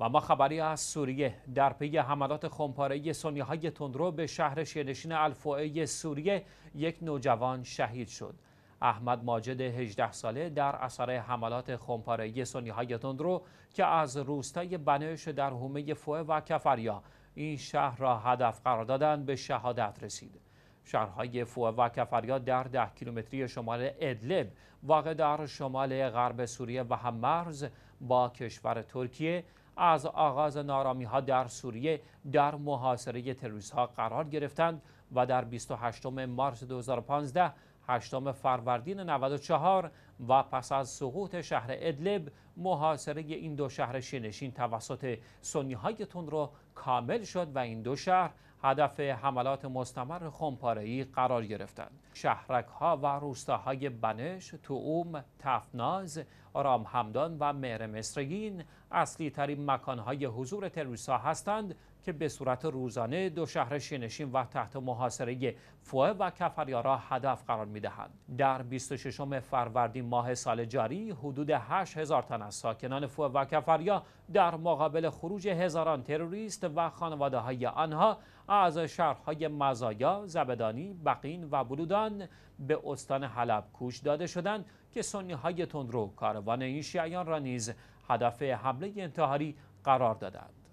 و ما خبری از سوریه در پی حملات خمپاره سنی های تندرو به شهر شیرنشین الفوعه سوریه یک نوجوان شهید شد احمد ماجد 18 ساله در اثر حملات خمپاره سنی های تندرو که از روستای بنش در حومه فوه و کفریا این شهر را هدف قرار دادن به شهادت رسید شهرهای فوه و کفریا در ده کیلومتری شمال ادلب واقع در شمال غرب سوریه و هم مرز با کشور ترکیه از آغاز نارامی ها در سوریه در محاصره تروریست ها قرار گرفتند و در 28 مارس 2015 8 فروردین 94 و پس از سقوط شهر ادلب محاصره این دو شهر شنشین توسط سنی های تون رو کامل شد و این دو شهر هدف حملات مستمر خمپارهی قرار گرفتند. شهرک ها و روستاهای بنش، توعوم، تفناز، آرام همدان و مهر مصرگین اصلی ترین مکانهای حضور تروریسا هستند که به صورت روزانه دو شهر شینشین و تحت محاصره فوه و کفریارا هدف قرار می دهند. در 26 فروردین ماه سال جاری حدود هزار تن از ساکنان فوه و کفریا در مقابل خروج هزاران تروریست و خانواده های آنها اعضای شهرهای مزایا، زبدانی، بقین و بلودان به استان حلب کوش داده شدند که سنی های تندرو کاروان این شیعیان را نیز هدف حمله انتحاری قرار دادند.